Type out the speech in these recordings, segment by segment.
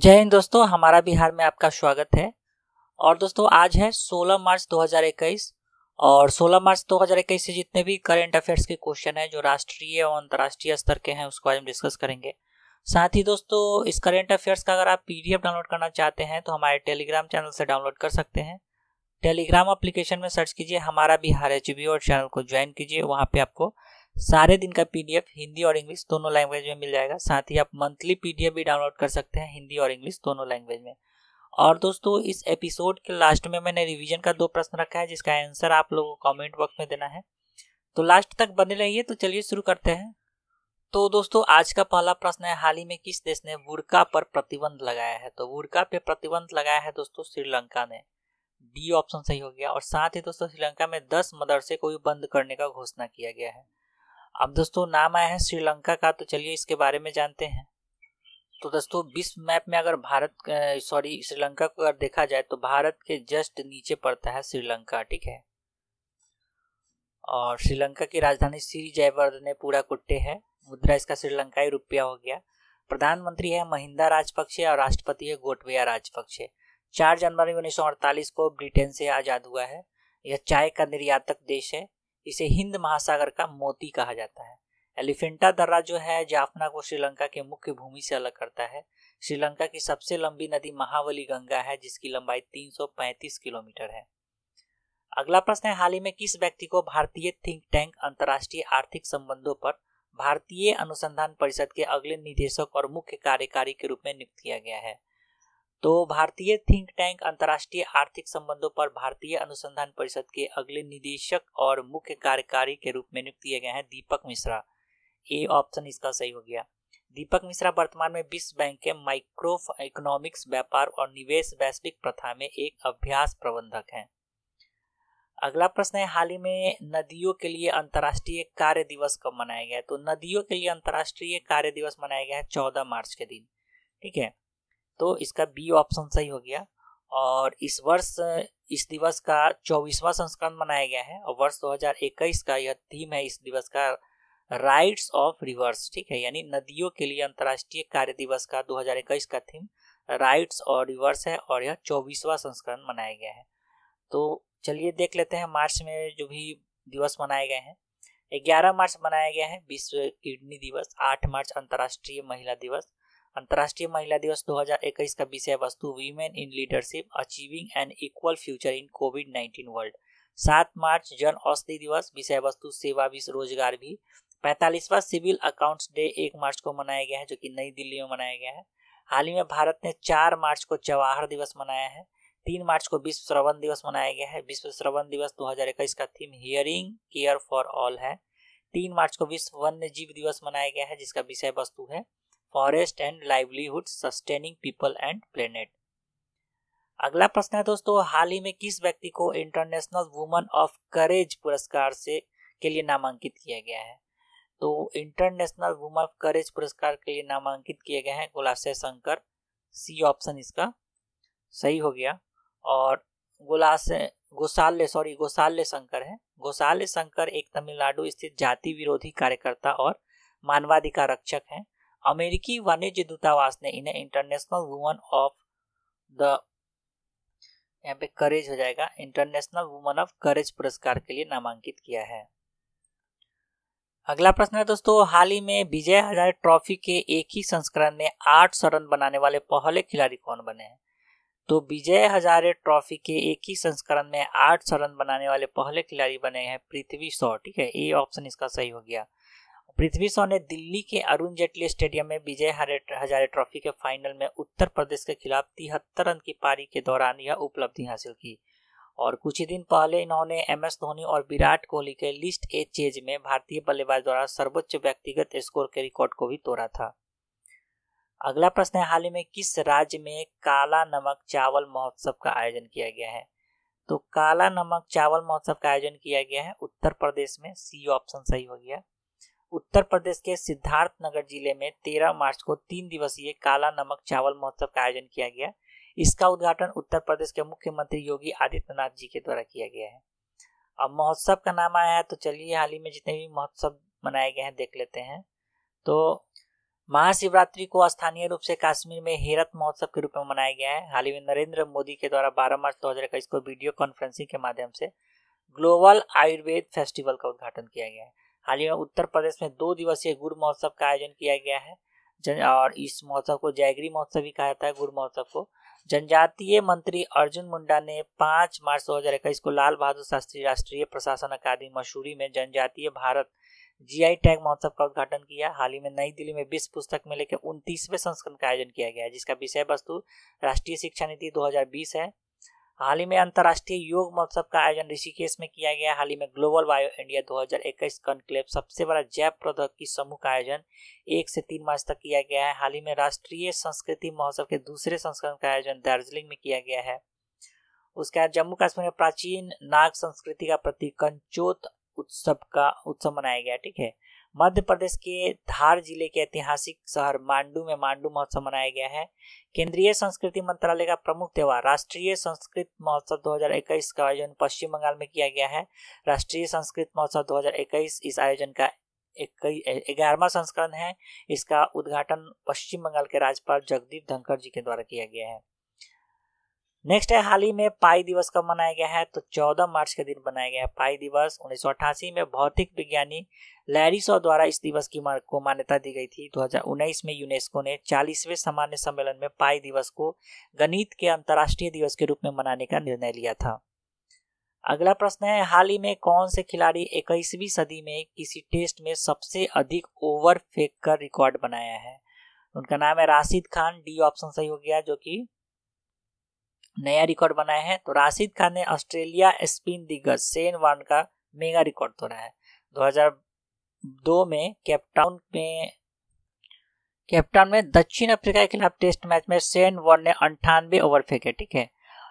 जय हिंद दोस्तों हमारा बिहार में आपका स्वागत है और दोस्तों आज है 16 मार्च 2021 और 16 मार्च 2021 से जितने भी करंट अफेयर्स के क्वेश्चन हैं जो राष्ट्रीय और अंतर्राष्ट्रीय स्तर के हैं उसको आज हम डिस्कस करेंगे साथ ही दोस्तों इस करंट अफेयर्स का अगर आप पीडीएफ डाउनलोड करना चाहते हैं तो हमारे टेलीग्राम चैनल से डाउनलोड कर सकते हैं टेलीग्राम अप्लीकेशन में सर्च कीजिए हमारा बिहार एच और चैनल को ज्वाइन कीजिए वहाँ पर आपको सारे दिन का पीडीएफ हिंदी और इंग्लिश दोनों लैंग्वेज में मिल जाएगा साथ ही आप मंथली पीडीएफ भी डाउनलोड कर सकते हैं हिंदी और इंग्लिश दोनों लैंग्वेज में और दोस्तों इस एपिसोड के लास्ट में मैंने रिवीजन का दो प्रश्न रखा है जिसका आंसर आप लोगों को कमेंट बॉक्स में देना है तो लास्ट तक बने रहिए तो चलिए शुरू करते हैं तो दोस्तों आज का पहला प्रश्न है हाल ही में किस देश ने वुड़का पर प्रतिबंध लगाया है तो वुड़का पे प्रतिबंध लगाया है दोस्तों श्रीलंका ने बी ऑप्शन सही हो गया और साथ ही दोस्तों श्रीलंका में दस मदरसे को भी बंद करने का घोषणा किया गया है अब दोस्तों नाम आया है श्रीलंका का तो चलिए इसके बारे में जानते हैं तो दोस्तों विश्व मैप में अगर भारत सॉरी श्रीलंका को अगर देखा जाए तो भारत के जस्ट नीचे पड़ता है श्रीलंका ठीक है और श्रीलंका की राजधानी श्री जयवर्धने पूरा कुट्टे है मुद्रा इसका श्रीलंकाई रुपया हो गया प्रधानमंत्री है महिंदा राजपक्षे और राष्ट्रपति है गोटबया राजपक्षे चार जनवरी उन्नीस को ब्रिटेन से आज़ाद हुआ है यह चाय का निर्यातक देश है इसे हिंद महासागर का मोती कहा जाता है एलिफेंटा दर्रा जो है जाफना को श्रीलंका के मुख्य भूमि से अलग करता है श्रीलंका की सबसे लंबी नदी महावली गंगा है जिसकी लंबाई 335 किलोमीटर है अगला प्रश्न है हाल ही में किस व्यक्ति को भारतीय थिंक टैंक अंतर्राष्ट्रीय आर्थिक संबंधों पर भारतीय अनुसंधान परिषद के अगले निदेशक और मुख्य कार्यकारी के रूप में नियुक्त किया गया है तो भारतीय थिंक टैंक अंतर्राष्ट्रीय आर्थिक संबंधों पर भारतीय अनुसंधान परिषद के अगले निदेशक और मुख्य कार्यकारी के रूप में नियुक्त किए गए हैं दीपक मिश्रा ए ऑप्शन इसका सही हो गया दीपक मिश्रा वर्तमान में विश्व बैंक के माइक्रो इकोनॉमिक्स व्यापार और निवेश वैश्विक प्रथा में एक अभ्यास प्रबंधक हैं अगला प्रश्न है हाल ही में नदियों के लिए अंतर्राष्ट्रीय कार्य दिवस कब मनाया गया है तो नदियों के लिए अंतर्राष्ट्रीय कार्य दिवस मनाया गया है चौदह मार्च के दिन ठीक है तो इसका बी ऑप्शन सही हो गया और इस वर्ष इस दिवस का चौबीसवां संस्करण मनाया गया है और वर्ष 2021 का यह थीम है इस दिवस का राइट्स ऑफ रिवर्स ठीक है यानी नदियों के लिए अंतर्राष्ट्रीय कार्य दिवस का 2021 का थीम राइट्स और रिवर्स है और यह चौबीसवां संस्करण मनाया गया है तो चलिए देख लेते हैं मार्च में जो भी दिवस मनाए गए हैं 11 मार्च मनाया गया है विश्व किडनी दिवस 8 मार्च अंतर्राष्ट्रीय महिला दिवस अंतर्राष्ट्रीय महिला दिवस 2021 का विषय वस्तु women in leadership achieving an equal future in covid 19 world सात मार्च जन औषधि दिवस विषय वस्तु सेवा विश्व रोजगार भी पैंतालीसवा सिविल अकाउंट्स डे एक मार्च को मनाया गया है जो कि नई दिल्ली में मनाया गया है हाल ही में भारत ने चार मार्च को जवाहर दिवस मनाया है तीन मार्च को विश्व श्रवण दिवस मनाया गया है विश्व श्रवण दिवस 2021 का theme hearing care for all है तीन मार्च को विश्व वन्य जीव दिवस मनाया गया है जिसका विषय वस्तु है forest and livelihood sustaining people and planet अगला प्रश्न है दोस्तों हाल ही में किस व्यक्ति को इंटरनेशनल वुमन ऑफ करेज पुरस्कार से के लिए नामांकित किया गया है तो इंटरनेशनल वुमन ऑफ करेज पुरस्कार के लिए नामांकित किए गए हैं गुलाशय शंकर सी ऑप्शन इसका सही हो गया और गोलाश गोशाल्य सॉरी गोशाल्य शंकर है गोशाल्य शंकर एक तमिलनाडु स्थित जाति विरोधी कार्यकर्ता और मानवाधिकार रक्षक हैं अमेरिकी वाणिज्य दूतावास ने इन्हें इंटरनेशनल वुमन ऑफ द यहाँ पे करेज हो जाएगा इंटरनेशनल वुमन ऑफ करेज पुरस्कार के लिए नामांकित किया है अगला प्रश्न है दोस्तों हाल ही में विजय हजारे ट्रॉफी के एक ही संस्करण में आठ सौ रन बनाने वाले पहले खिलाड़ी कौन बने हैं तो विजय हजारे ट्रॉफी के एक ही संस्करण में आठ सौ रन बनाने वाले पहले खिलाड़ी बने हैं पृथ्वी शॉ ठीक है ए ऑप्शन इसका सही हो गया पृथ्वी शॉ ने दिल्ली के अरुण जेटली स्टेडियम में विजय हजारे ट्रॉफी के फाइनल में उत्तर प्रदेश के खिलाफ तिहत्तर रन की पारी के दौरान यह उपलब्धि हासिल की और कुछ ही दिन पहले इन्होंने एम एस धोनी और विराट कोहली के लिस्ट ए चेज में भारतीय बल्लेबाज द्वारा सर्वोच्च व्यक्तिगत स्कोर के रिकॉर्ड को भी तोड़ा था अगला प्रश्न है हाल ही में किस राज्य में काला नमक चावल महोत्सव का आयोजन किया गया है तो काला नमक चावल महोत्सव का आयोजन किया गया है उत्तर प्रदेश में सी ऑप्शन सही हो गया उत्तर प्रदेश के सिद्धार्थनगर जिले में 13 मार्च को तीन दिवसीय काला नमक चावल महोत्सव का आयोजन किया गया इसका उद्घाटन उत्तर प्रदेश के मुख्यमंत्री योगी आदित्यनाथ जी के द्वारा किया गया है अब महोत्सव का नाम आया है तो चलिए हाल ही में जितने भी महोत्सव मनाए गए हैं देख लेते हैं तो महाशिवरात्रि को स्थानीय रूप से कश्मीर में हेरत महोत्सव के रूप में मनाया गया है हाल ही में नरेंद्र मोदी के द्वारा 12 मार्च इक्कीस को वीडियो कॉन्फ्रेंसिंग के माध्यम से ग्लोबल आयुर्वेद फेस्टिवल का उद्घाटन किया गया है हाल ही में उत्तर प्रदेश में दो दिवसीय गुड़ महोत्सव का आयोजन किया गया है और इस महोत्सव को जयगिरी महोत्सव भी कहा जाता है गुड़ महोत्सव को जनजातीय मंत्री अर्जुन मुंडा ने 5 मार्च 2021 को लाल बहादुर शास्त्री राष्ट्रीय प्रशासन अकादमी मसूरी में जनजातीय भारत जीआई टैग महोत्सव का उद्घाटन किया हाल ही में नई दिल्ली में विश्व पुस्तक मेले के उनतीसवें संस्करण का आयोजन किया गया जिसका विषय वस्तु राष्ट्रीय शिक्षा नीति 2020 है हाल ही में अंतर्राष्ट्रीय योग महोत्सव का आयोजन ऋषिकेश में किया गया हाल ही में ग्लोबल बायो इंडिया 2021 कॉन्क्लेव सबसे बड़ा जैव प्रौद्योगिकी समूह का आयोजन एक से तीन मार्च तक किया गया है हाल ही में राष्ट्रीय संस्कृति महोत्सव के दूसरे संस्करण का आयोजन दार्जिलिंग में किया गया है उसके बाद जम्मू कश्मीर में प्राचीन नाग संस्कृति का प्रतीक कंचोत उत्सव का उत्सव मनाया गया ठीक है मध्य प्रदेश के धार जिले के ऐतिहासिक शहर मांडू में मांडू महोत्सव मनाया गया है केंद्रीय संस्कृति मंत्रालय का प्रमुख त्यौहार राष्ट्रीय संस्कृत महोत्सव 2021 का आयोजन पश्चिम बंगाल में किया गया है राष्ट्रीय संस्कृत महोत्सव 2021 इस आयोजन का ग्यारहवा संस्करण है इसका उद्घाटन पश्चिम बंगाल के राज्यपाल जगदीप धनखड़ जी के द्वारा किया गया है नेक्स्ट है हाल ही में पाई दिवस कब मनाया गया है तो 14 मार्च के दिन मनाया गया है पाई दिवस उन्नीस में भौतिक विज्ञानी लैरी द्वारा इस दिवस की मार्ग को मान्यता दी गई थी 2019 में यूनेस्को ने 40वें सामान्य सम्मेलन में पाई दिवस को गणित के अंतर्राष्ट्रीय दिवस के रूप में मनाने का निर्णय लिया था अगला प्रश्न है हाल ही में कौन से खिलाड़ी इक्कीसवीं सदी में किसी टेस्ट में सबसे अधिक ओवर फेंक कर रिकॉर्ड बनाया है उनका नाम है राशिद खान डी ऑप्शन सही हो गया जो कि नया रिकॉर्ड बनाया है तो राशिद खान ने ऑस्ट्रेलिया स्पिन दिग्गज सेन वार्न का मेगा रिकॉर्ड तोड़ा है 2002 में कैप्टाउन में कैप्टाउन में दक्षिण अफ्रीका के खिलाफ टेस्ट मैच में सेन वार्न ने अंठानवे ओवर फेंके ठीक है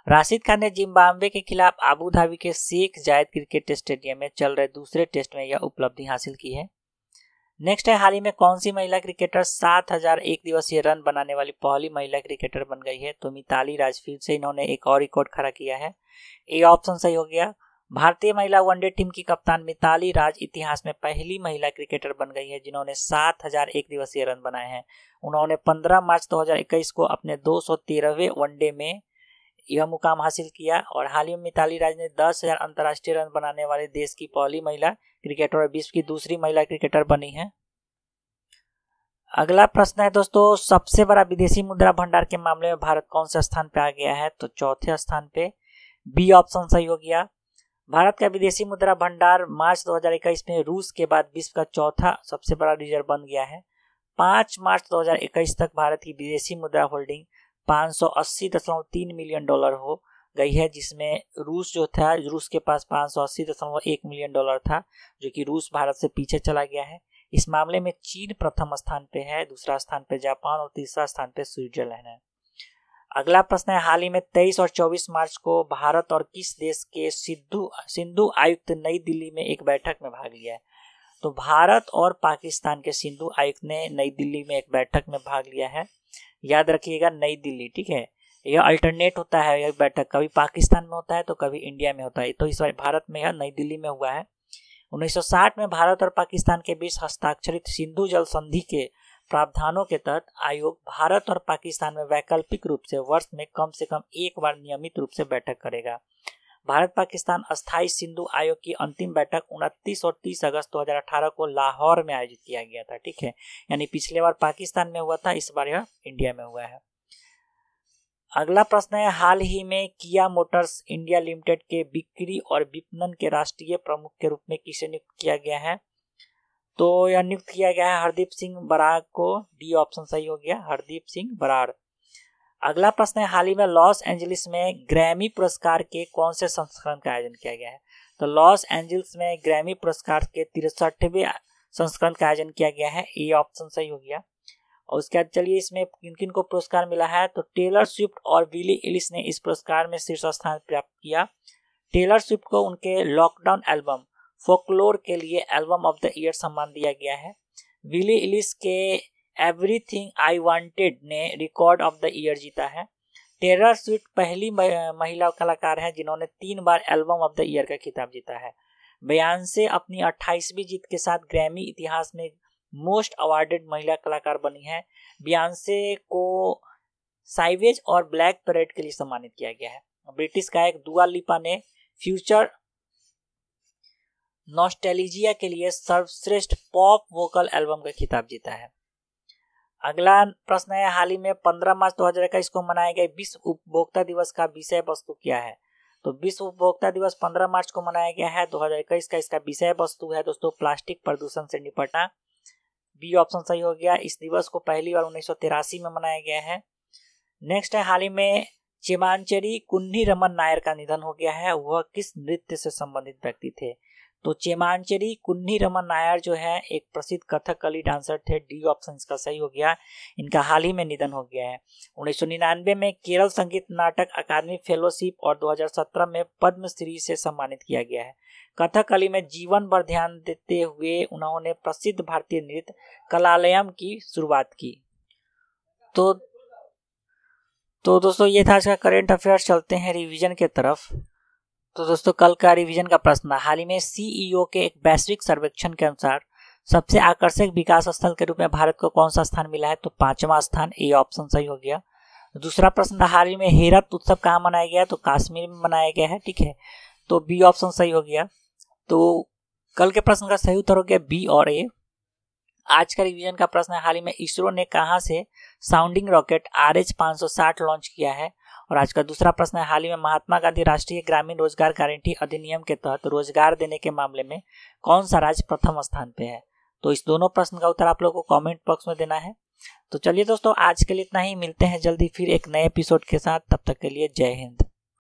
राशिद खान ने जिम्बाब्वे के खिलाफ आबू धाबी के शेख जायद क्रिकेट स्टेडियम में चल रहे दूसरे टेस्ट में यह उपलब्धि हासिल की है नेक्स्ट है हाल ही में कौन सी महिला क्रिकेटर सात हजार एक दिवसीय रन बनाने वाली पहली महिला क्रिकेटर बन गई है तो मिताली फिर से इन्होंने एक और रिकॉर्ड खड़ा किया है ए ऑप्शन सही हो गया भारतीय महिला वनडे टीम की कप्तान मिताली राज इतिहास में पहली महिला क्रिकेटर बन गई है जिन्होंने सात हजार एक दिवसीय रन बनाए हैं उन्होंने 15 मार्च 2021 को अपने 213वें वनडे में यह मुकाम हासिल किया और हाल ही में मिताली राज ने दस हजार अंतर्राष्ट्रीय रन बनाने वाले देश की पहली महिला क्रिकेटर और विश्व की दूसरी महिला क्रिकेटर बनी है अगला प्रश्न है दोस्तों सबसे बड़ा विदेशी मुद्रा भंडार के मामले में भारत कौन से स्थान पर आ गया है तो चौथे स्थान पे बी ऑप्शन सही हो गया भारत का विदेशी मुद्रा भंडार मार्च 2021 में रूस के बाद विश्व का चौथा सबसे बड़ा रिजर्व बन गया है 5 मार्च 2021 तक भारत की विदेशी मुद्रा होल्डिंग 580.3 मिलियन डॉलर हो गई है जिसमें रूस जो था रूस के पास 580.1 सौ अस्सी दशमलव एक मिलियन डॉलर था जो कि रूस भारत से पीछे चला गया है इस मामले में चीन प्रथम स्थान पे है दूसरा स्थान पे जापान और तीसरा स्थान पे स्विट्जरलैंड है अगला प्रश्न है हाल ही में 23 और 24 मार्च को भारत और किस देश के सिद्धू सिंधु आयुक्त नई दिल्ली में एक बैठक में भाग लिया है तो भारत और पाकिस्तान के सिंधु आयुक्त ने नई दिल्ली में एक बैठक में भाग लिया है याद रखिएगा नई दिल्ली ठीक है यह अल्टरनेट होता है यह बैठक कभी पाकिस्तान में होता है तो कभी इंडिया में होता है तो इस बार भारत में यह नई दिल्ली में हुआ है 1960 में भारत और पाकिस्तान के बीच हस्ताक्षरित सिंधु जल संधि के प्रावधानों के तहत आयोग भारत और पाकिस्तान में वैकल्पिक रूप से वर्ष में कम से कम एक बार नियमित रूप से बैठक करेगा भारत पाकिस्तान अस्थायी सिंधु आयोग की अंतिम बैठक 29 और 30 अगस्त 2018 को लाहौर में आयोजित किया गया था ठीक है यानी पिछले बार पाकिस्तान में हुआ था इस बार यह इंडिया में हुआ है अगला प्रश्न है हाल ही में किया मोटर्स इंडिया लिमिटेड के बिक्री और विपणन के राष्ट्रीय प्रमुख के रूप में किसे नियुक्त किया गया है तो यह नियुक्त किया गया है हरदीप सिंह बराड़ को डी ऑप्शन सही हो गया हरदीप सिंह बराड़ अगला प्रश्न है हाल ही में लॉस एंजलिस में ग्रैमी पुरस्कार के कौन से संस्करण का आयोजन किया गया है तो लॉस एंजलिस में ग्रैमी पुरस्कार के तिरसठवें संस्करण का आयोजन किया गया है ये ऑप्शन सही हो गया और उसके बाद चलिए इसमें किन किन को पुरस्कार मिला है तो टेलर स्विफ्ट और विली एलिस ने इस पुरस्कार में शीर्ष स्थान प्राप्त किया टेलर स्विफ्ट को उनके लॉकडाउन एल्बम फोकलोर के लिए एल्बम ऑफ द ईयर सम्मान दिया गया है विली एलिस के एवरीथिंग आई वांटेड ने रिकॉर्ड ऑफ द ईयर जीता है टेरर स्विफ्ट पहली महिला कलाकार हैं जिन्होंने तीन बार एल्बम ऑफ द ईयर का खिताब जीता है बयान से अपनी 28वीं जीत के साथ ग्रैमी इतिहास में मोस्ट अवार्डेड महिला कलाकार बनी है बियांसे को साइवेज और ब्लैक परेड के लिए सम्मानित किया गया है ब्रिटिश गायक दुआ लिपा ने फ्यूचर नॉस्टेलिजिया के लिए सर्वश्रेष्ठ पॉप वोकल एल्बम का खिताब जीता है अगला प्रश्न है हाल ही में 15 मार्च 2021 को मनाया गया विश्व उपभोक्ता दिवस का विषय वस्तु क्या है तो विश्व उपभोक्ता दिवस 15 मार्च को मनाया गया है 2021 का इसका विषय वस्तु है दोस्तों प्लास्टिक प्रदूषण से निपटना बी ऑप्शन सही हो गया इस दिवस को पहली बार उन्नीस में मनाया गया है नेक्स्ट है हाल ही में चिमांचरी कुन्नी रमन नायर का निधन हो गया है वह किस नृत्य से संबंधित व्यक्ति थे तो चेमांचेरी कुन्नी रमन नायर जो है एक प्रसिद्ध कथकली डांसर थे डी ऑप्शन का सही हो गया इनका हाल ही में निधन हो गया है उन्नीस में केरल संगीत नाटक अकादमी फेलोशिप और 2017 में पद्मश्री से सम्मानित किया गया है कथकली में जीवन भर ध्यान देते हुए उन्होंने प्रसिद्ध भारतीय नृत्य कलालयम की शुरुआत की तो तो दोस्तों ये था का करेंट अफेयर्स चलते हैं रिवीजन के तरफ तो दोस्तों कल का रिवीजन का प्रश्न हाल ही में सीईओ e के एक वैश्विक सर्वेक्षण के अनुसार सबसे आकर्षक विकास स्थल के रूप में भारत को कौन सा स्थान मिला है तो पांचवा स्थान ए ऑप्शन सही हो गया दूसरा प्रश्न हाल ही में हेरत उत्सव कहाँ मनाया गया तो कश्मीर में मनाया गया है ठीक है तो बी ऑप्शन सही हो गया तो कल के प्रश्न का सही उत्तर हो गया बी और ए आज का रिविजन का प्रश्न हाल ही में इसरो ने कहा से sounding rocket R H launch किया है और आज का दूसरा प्रश्न है हाल ही में महात्मा गांधी राष्ट्रीय ग्रामीण रोजगार गारंटी अधिनियम के तहत रोजगार देने के मामले में कौन सा राज्य प्रथम स्थान पे है तो इस दोनों प्रश्न का उत्तर आप लोग को कमेंट बॉक्स में देना है तो चलिए दोस्तों आज के लिए इतना ही मिलते हैं जल्दी फिर एक नए एपिसोड के साथ तब तक के लिए जय हिंद